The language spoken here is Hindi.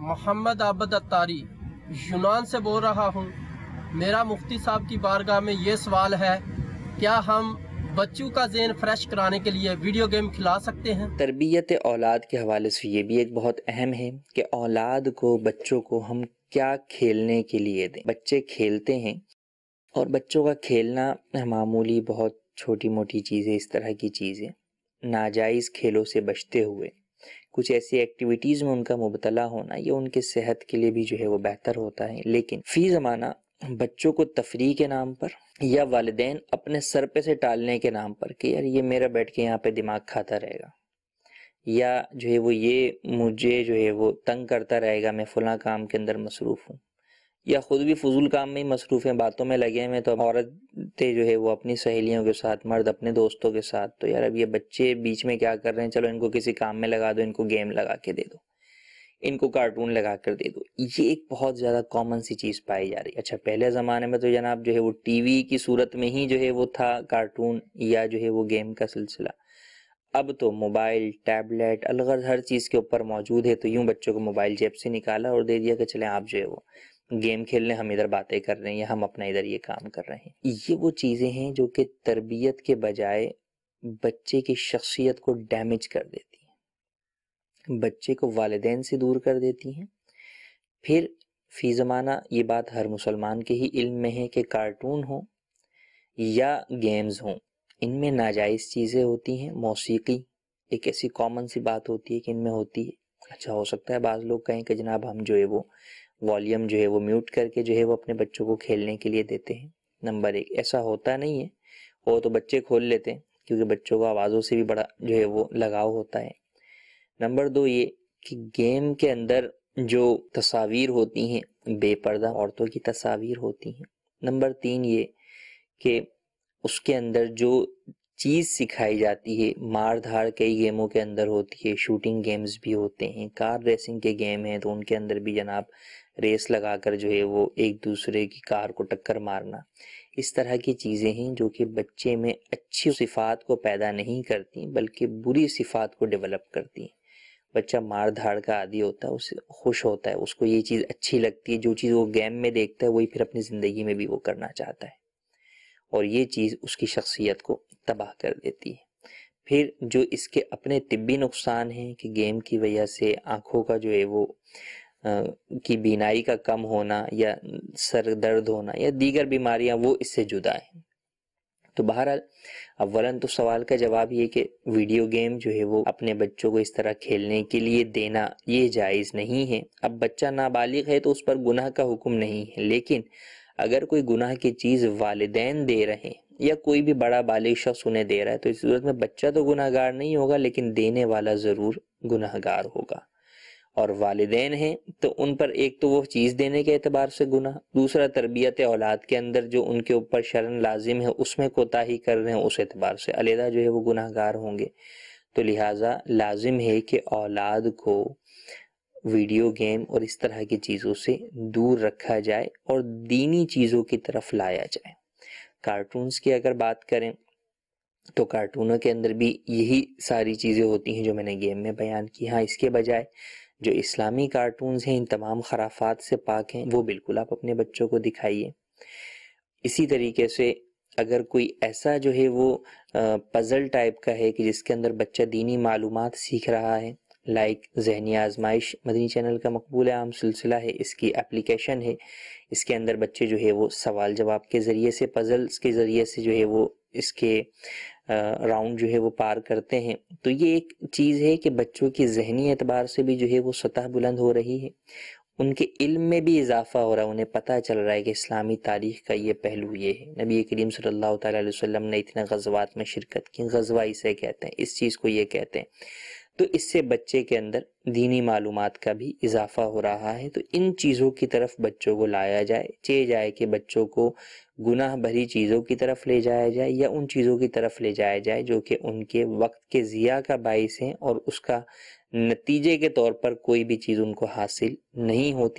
मोहम्मद आबद अतारी यूनान से बोल रहा हूँ मेरा मुफ्ती साहब की बारगाह में ये सवाल है क्या हम बच्चों का जेन फ्रेश कराने के लिए वीडियो गेम खिला सकते हैं तरबियत औलाद के हवाले से ये भी एक बहुत अहम है कि औलाद को बच्चों को हम क्या खेलने के लिए दें बच्चे खेलते हैं और बच्चों का खेलना मामूली बहुत छोटी मोटी चीज़ें इस तरह की चीज़ें नाजायज़ खेलों से बचते हुए कुछ ऐसी एक्टिविटीज़ में उनका मुबतला होना ये उनके सेहत के लिए भी जो है वो बेहतर होता है लेकिन फ़ी ज़माना बच्चों को तफरी के नाम पर या वालदे अपने सर पे से टालने के नाम पर कि यार ये मेरा बैठ के यहाँ पे दिमाग खाता रहेगा या जो है वो ये मुझे जो है वो तंग करता रहेगा मैं फला काम के अंदर मसरूफ़ हूँ या ख़ुद भी फजूल काम में ही मसरूफ़ हैं बातों में लगे हुए तो औरतें जो है वो अपनी सहेलियों के साथ मर्द अपने दोस्तों के साथ तो यार अब ये बच्चे बीच में क्या कर रहे हैं चलो इनको किसी काम में लगा दो इनको गेम लगा के दे दो इनको कार्टून लगा कर दे दो ये एक बहुत ज़्यादा कॉमन सी चीज़ पाई जा रही है अच्छा पहले ज़माने में तो जनाब जो है वो टीवी की सूरत में ही जो है वो था कार्टून या जो है वो गेम का सिलसिला अब तो मोबाइल टैबलेट अलग हर चीज़ के ऊपर मौजूद है तो यूँ बच्चों को मोबाइल जेब से निकाला और दे दिया कि चले आप जो है वो गेम खेल रहे हम इधर बातें कर रहे हैं या हम अपना इधर ये काम कर रहे हैं ये वो चीज़ें हैं जो कि तरबियत के बजाय बच्चे की शख्सियत को डैमेज कर देती हैं बच्चे को वालदेन से दूर कर देती हैं फिर फ़ी ज़माना ये बात हर मुसलमान के ही इल्म में है कि कार्टून हो या गेम्स हों इनमें नाजायज़ चीज़ें होती हैं मौसीकी एक ऐसी कॉमन सी बात होती है कि इनमें होती है अच्छा हो सकता है बाज़ लोग कहें कि जनाब हम जो है वो वॉल्यूम जो है वो म्यूट करके जो है वो अपने बच्चों को खेलने के लिए देते हैं नंबर एक ऐसा होता नहीं है वो तो बच्चे खोल लेते हैं क्योंकि बच्चों को आवाज़ों से भी बड़ा जो है वो लगाव होता है नंबर दो ये कि गेम के अंदर जो तस्वीर होती हैं बेपर्दा औरतों की तस्वीर होती हैं नंबर तीन ये कि उसके अंदर जो चीज़ सिखाई जाती है मार धाड़ कई गेमों के अंदर होती है शूटिंग गेम्स भी होते हैं कार रेसिंग के गेम हैं तो उनके अंदर भी जनाब रेस लगाकर जो है वो एक दूसरे की कार को टक्कर मारना इस तरह की चीज़ें हैं जो कि बच्चे में अच्छी सिफात को पैदा नहीं करती बल्कि बुरी सिफात को डेवलप करती हैं बच्चा मार धाड़ का आदि होता है उसे खुश होता है उसको ये चीज़ अच्छी लगती है जो चीज़ वो गेम में देखता है वही फिर अपनी ज़िंदगी में भी वो करना चाहता है और ये चीज़ उसकी शख्सियत को तबाह कर देती है फिर जो इसके अपने तिब्बी नुकसान हैं कि गेम की वजह से आँखों का जो है वो आ, की बीनाई का कम होना या सर दर्द होना या दीगर बीमारियां वो इससे जुदा हैं तो बहरहाल अवला तो सवाल का जवाब ये कि वीडियो गेम जो है वो अपने बच्चों को इस तरह खेलने के लिए देना ये जायज़ नहीं है अब बच्चा नाबालिग है तो उस पर गुनाह का हुक्म नहीं है लेकिन अगर कोई गुनाह की चीज़ वालदेन दे रहे हैं या कोई भी बड़ा बालिग शख्स उन्हें दे रहा है तो इस सूरत में बच्चा तो गुनाहगार नहीं होगा लेकिन देने वाला ज़रूर गुनाहगार होगा और वालदेन हैं तो उन पर एक तो वो चीज़ देने के अतबार से गुना दूसरा तरबियत औलाद के अंदर जो उनके ऊपर शरण लाजिम है उसमें कोताही कर रहे हैं उस एतबार से अलहदा जो है वो गुनाहगार होंगे तो लिहाजा लाजिम है कि औलाद को वीडियो गेम और इस तरह की चीज़ों से दूर रखा जाए और दीनी चीज़ों की तरफ लाया जाए कार्टून्स की अगर बात करें तो कार्टूनों के अंदर भी यही सारी चीज़ें होती हैं जो मैंने गेम में बयान की हाँ इसके बजाय जो इस्लामी कार्टून्स हैं इन तमाम खराफात से पाक हैं वो बिल्कुल आप अपने बच्चों को दिखाइए इसी तरीके से अगर कोई ऐसा जो है वो पज़ल टाइप का है कि जिसके अंदर बच्चा दीनी मालूम सीख रहा है लाइक जहनी आजमाइश मदनी चैनल का मकबूल आम सिलसिला है इसकी एप्लीकेशन है इसके अंदर बच्चे जो है वो सवाल जवाब के ज़रिए से पज़ल्स के ज़रिए से जो है वो इसके राउंड जो है वो पार करते हैं तो ये एक चीज़ है कि बच्चों की जहनी एतबार से भी जो है वो सतह बुलंद हो रही है उनके इल्म में भी इजाफा हो रहा है उन्हें पता चल रहा है कि इस्लामी तारीख का ये पहलू ये है नबी करीम सल्लल्लाहु अलैहि वसल्लम ने इतना गजवात में शिरकत की गजवा इसे कहते हैं इस चीज़ को ये कहते हैं तो इससे बच्चे के अंदर दीनी मालूम का भी इजाफा हो रहा है तो इन चीज़ों की तरफ बच्चों को लाया जाए चे जाए कि बच्चों को गुनाह भरी चीज़ों की तरफ ले जाया जाए या उन चीज़ों की तरफ ले जाया जाए जो कि उनके वक्त के ज़िया का बायस हैं और उसका नतीजे के तौर पर कोई भी चीज़ उनको हासिल नहीं होती